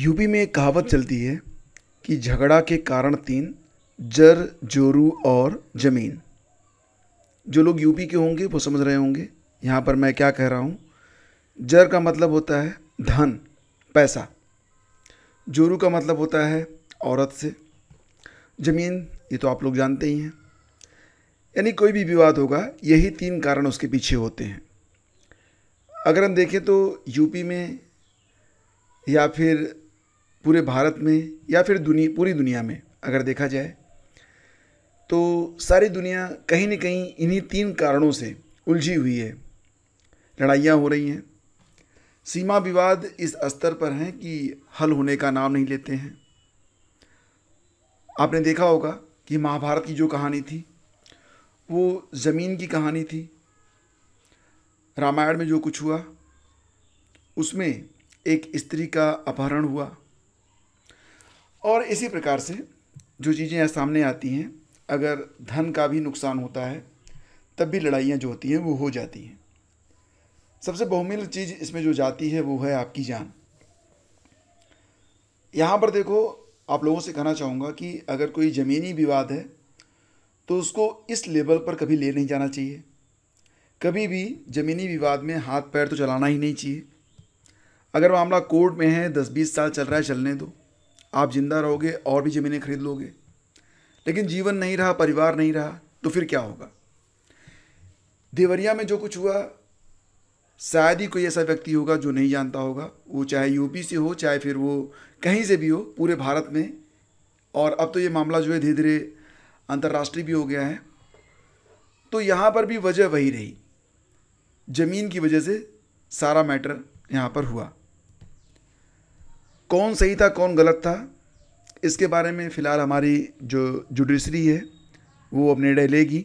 UP में एक कहावत चलती है कि झगड़ा के कारण तीन जर जोरू और ज़मीन जो लोग यूपी के होंगे वो समझ रहे होंगे यहाँ पर मैं क्या कह रहा हूँ जर का मतलब होता है धन पैसा जोरू का मतलब होता है औरत से ज़मीन ये तो आप लोग जानते ही हैं यानी कोई भी विवाद होगा यही तीन कारण उसके पीछे होते हैं अगर हम देखें तो यूपी में या फिर पूरे भारत में या फिर दुनिया पूरी दुनिया में अगर देखा जाए तो सारी दुनिया कहीं ना कहीं इन्हीं तीन कारणों से उलझी हुई है लड़ाइयाँ हो रही हैं सीमा विवाद इस स्तर पर हैं कि हल होने का नाम नहीं लेते हैं आपने देखा होगा कि महाभारत की जो कहानी थी वो ज़मीन की कहानी थी रामायण में जो कुछ हुआ उसमें एक स्त्री का अपहरण हुआ और इसी प्रकार से जो चीज़ें सामने आती हैं अगर धन का भी नुकसान होता है तब भी लड़ाइयाँ जो होती हैं वो हो जाती हैं सबसे बहुमूल्य चीज़ इसमें जो जाती है वो है आपकी जान यहाँ पर देखो आप लोगों से कहना चाहूँगा कि अगर कोई ज़मीनी विवाद है तो उसको इस लेवल पर कभी ले नहीं जाना चाहिए कभी भी ज़मीनी विवाद में हाथ पैर तो चलाना ही नहीं चाहिए अगर मामला कोर्ट में है दस बीस साल चल रहा है चलने दो आप जिंदा रहोगे और भी ज़मीनें खरीद लोगे लेकिन जीवन नहीं रहा परिवार नहीं रहा तो फिर क्या होगा देवरिया में जो कुछ हुआ शायद ही कोई ऐसा व्यक्ति होगा जो नहीं जानता होगा वो चाहे यूपी से हो चाहे फिर वो कहीं से भी हो पूरे भारत में और अब तो ये मामला जो है धीरे धीरे अंतर्राष्ट्रीय भी हो गया है तो यहाँ पर भी वजह वही रही ज़मीन की वजह से सारा मैटर यहाँ पर हुआ कौन सही था कौन गलत था इसके बारे में फ़िलहाल हमारी जो जुडिशरी है वो अब निर्णय लेगी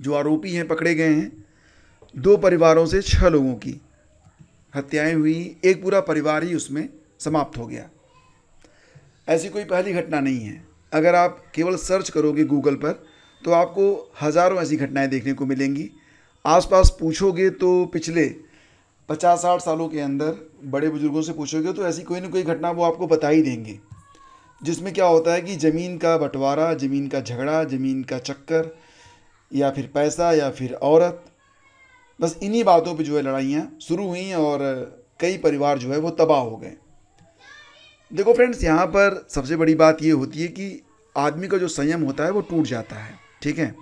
जो आरोपी हैं पकड़े गए हैं दो परिवारों से छः लोगों की हत्याएं हुई एक पूरा परिवार ही उसमें समाप्त हो गया ऐसी कोई पहली घटना नहीं है अगर आप केवल सर्च करोगे गूगल पर तो आपको हज़ारों ऐसी घटनाएं देखने को मिलेंगी आसपास पूछोगे तो पिछले पचास साठ सालों के अंदर बड़े बुजुर्गों से पूछोगे तो ऐसी कोई ना कोई घटना वो आपको बता ही देंगे जिसमें क्या होता है कि ज़मीन का बंटवारा ज़मीन का झगड़ा ज़मीन का चक्कर या फिर पैसा या फिर औरत बस इन्हीं बातों पे जो है लड़ाइयाँ शुरू हुई और कई परिवार जो है वो तबाह हो गए देखो फ्रेंड्स यहाँ पर सबसे बड़ी बात ये होती है कि आदमी का जो संयम होता है वो टूट जाता है ठीक है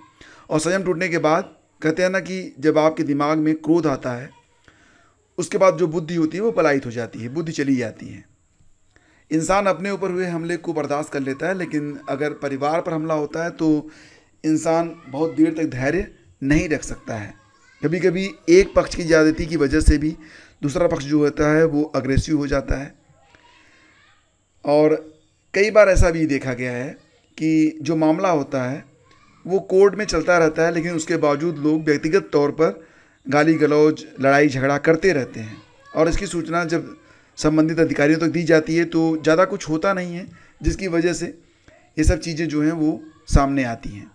और संयम टूटने के बाद कहते हैं ना कि जब आपके दिमाग में क्रोध आता है उसके बाद जो बुद्धि होती है वो पलायित हो जाती है बुद्धि चली जाती है इंसान अपने ऊपर हुए हमले को बर्दाश्त कर लेता है लेकिन अगर परिवार पर हमला होता है तो इंसान बहुत देर तक धैर्य नहीं रख सकता है कभी कभी एक पक्ष की ज़्यादती की वजह से भी दूसरा पक्ष जो होता है वो अग्रेसिव हो जाता है और कई बार ऐसा भी देखा गया है कि जो मामला होता है वो कोर्ट में चलता रहता है लेकिन उसके बावजूद लोग व्यक्तिगत तौर पर गाली गलौज लड़ाई झगड़ा करते रहते हैं और इसकी सूचना जब संबंधित अधिकारियों तक तो दी जाती है तो ज़्यादा कुछ होता नहीं है जिसकी वजह से ये सब चीज़ें जो हैं वो सामने आती हैं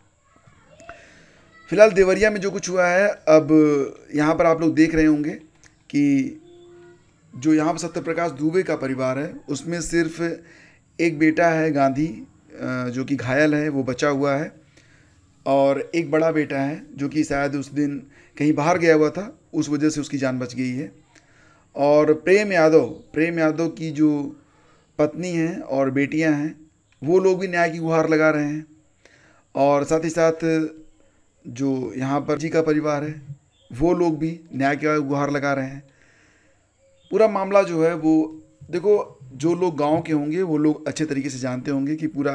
फिलहाल देवरिया में जो कुछ हुआ है अब यहाँ पर आप लोग देख रहे होंगे कि जो यहाँ पर सत्यप्रकाश दुबे का परिवार है उसमें सिर्फ एक बेटा है गांधी जो कि घायल है वो बचा हुआ है और एक बड़ा बेटा है जो कि शायद उस दिन कहीं बाहर गया हुआ था उस वजह से उसकी जान बच गई है और प्रेम यादव प्रेम यादव की जो पत्नी हैं और बेटियां हैं वो लोग भी न्याय की गुहार लगा रहे हैं और साथ ही साथ जो यहाँ पर जी का परिवार है वो लोग भी न्याय की गुहार लगा रहे हैं पूरा मामला जो है वो देखो जो लोग गांव के होंगे वो लोग अच्छे तरीके से जानते होंगे कि पूरा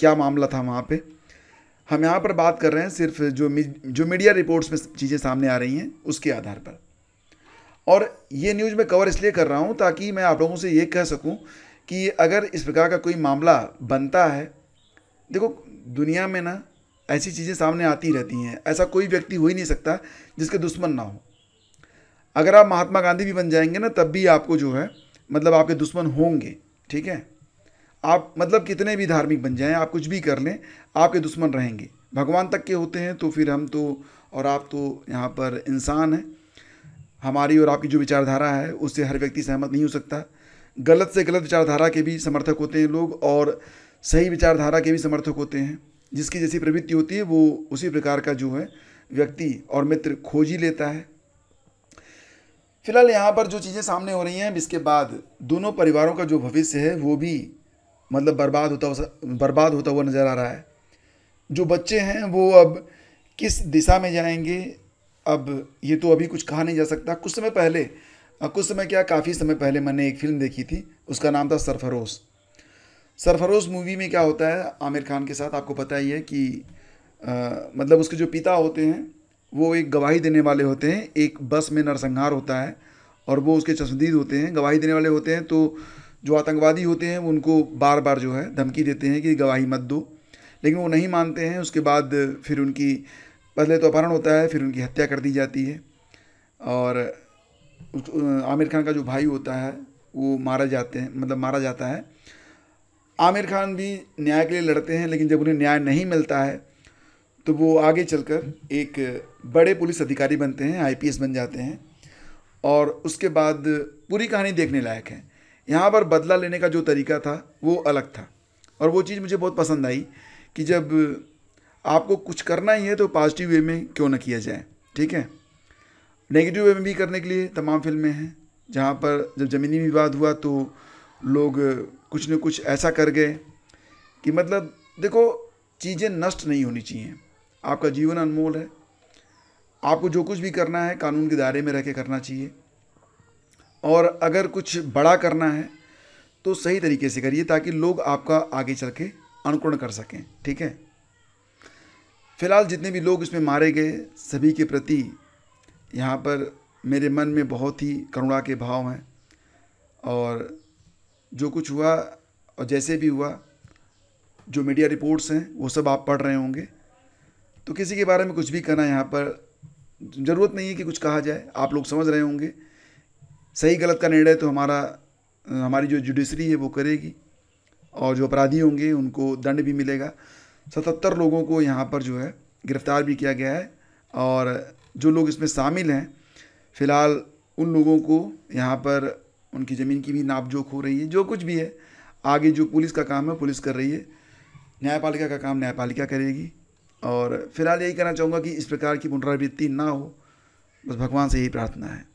क्या मामला था वहाँ पे हम यहाँ पर बात कर रहे हैं सिर्फ जो जो मीडिया रिपोर्ट्स में चीज़ें सामने आ रही हैं उसके आधार पर और ये न्यूज़ मैं कवर इसलिए कर रहा हूँ ताकि मैं आप लोगों से ये कह सकूँ कि अगर इस प्रकार का कोई मामला बनता है देखो दुनिया में ना ऐसी चीज़ें सामने आती रहती हैं ऐसा कोई व्यक्ति हो ही नहीं सकता जिसके दुश्मन ना हो अगर आप महात्मा गांधी भी बन जाएंगे ना तब भी आपको जो है मतलब आपके दुश्मन होंगे ठीक है आप मतलब कितने भी धार्मिक बन जाएं आप कुछ भी कर लें आपके दुश्मन रहेंगे भगवान तक के होते हैं तो फिर हम तो और आप तो यहाँ पर इंसान हैं हमारी और आपकी जो विचारधारा है उससे हर व्यक्ति सहमत नहीं हो सकता गलत से गलत विचारधारा के भी समर्थक होते हैं लोग और सही विचारधारा के भी समर्थक होते हैं जिसकी जैसी प्रवृत्ति होती है वो उसी प्रकार का जो है व्यक्ति और मित्र खोज ही लेता है फिलहाल यहाँ पर जो चीज़ें सामने हो रही हैं इसके बाद दोनों परिवारों का जो भविष्य है वो भी मतलब बर्बाद होता हुआ बर्बाद होता हुआ नज़र आ रहा है जो बच्चे हैं वो अब किस दिशा में जाएंगे अब ये तो अभी कुछ कहा नहीं जा सकता कुछ समय पहले कुछ समय क्या काफ़ी समय पहले मैंने एक फ़िल्म देखी थी उसका नाम था सरफरोश सरफरोश मूवी में क्या होता है आमिर खान के साथ आपको पता ही है कि आ, मतलब उसके जो पिता होते हैं वो एक गवाही देने वाले होते हैं एक बस में नरसंहार होता है और वो उसके चश्मदीद होते हैं गवाही देने वाले होते हैं तो जो आतंकवादी होते हैं उनको बार बार जो है धमकी देते हैं कि गवाही मत दो लेकिन वो नहीं मानते हैं उसके बाद फिर उनकी पहले तो अपहरण होता है फिर उनकी हत्या कर दी जाती है और आमिर खान का जो भाई होता है वो मारा जाते हैं मतलब मारा जाता है आमिर खान भी न्याय के लिए लड़ते हैं लेकिन जब उन्हें न्याय नहीं मिलता है तो वो आगे चलकर एक बड़े पुलिस अधिकारी बनते हैं आईपीएस बन जाते हैं और उसके बाद पूरी कहानी देखने लायक है यहाँ पर बदला लेने का जो तरीका था वो अलग था और वो चीज़ मुझे बहुत पसंद आई कि जब आपको कुछ करना ही है तो पॉजिटिव वे में क्यों ना किया जाए ठीक है नेगेटिव वे में भी करने के लिए तमाम फिल्में हैं जहाँ पर जब ज़मीनी विवाद हुआ तो लोग कुछ न कुछ ऐसा कर गए कि मतलब देखो चीज़ें नष्ट नहीं होनी चाहिए आपका जीवन अनमोल है आपको जो कुछ भी करना है कानून के दायरे में रह के करना चाहिए और अगर कुछ बड़ा करना है तो सही तरीके से करिए ताकि लोग आपका आगे चल के अनुकरण कर सकें ठीक है फिलहाल जितने भी लोग इसमें मारे गए सभी के प्रति यहाँ पर मेरे मन में बहुत ही करुणा के भाव हैं और जो कुछ हुआ और जैसे भी हुआ जो मीडिया रिपोर्ट्स हैं वो सब आप पढ़ रहे होंगे तो किसी के बारे में कुछ भी कहना यहाँ पर ज़रूरत नहीं है कि कुछ कहा जाए आप लोग समझ रहे होंगे सही गलत का निर्णय तो हमारा हमारी जो जुडिशरी है वो करेगी और जो अपराधी होंगे उनको दंड भी मिलेगा सतहत्तर लोगों को यहाँ पर जो है गिरफ्तार भी किया गया है और जो लोग इसमें शामिल हैं फ़िलहाल उन लोगों को यहाँ पर उनकी ज़मीन की भी नापजोक हो रही है जो कुछ भी है आगे जो पुलिस का काम है पुलिस कर रही है न्यायपालिका का काम न्यायपालिका करेगी और फिलहाल यही कहना चाहूँगा कि इस प्रकार की पुनरावृत्ति ना हो बस भगवान से यही प्रार्थना है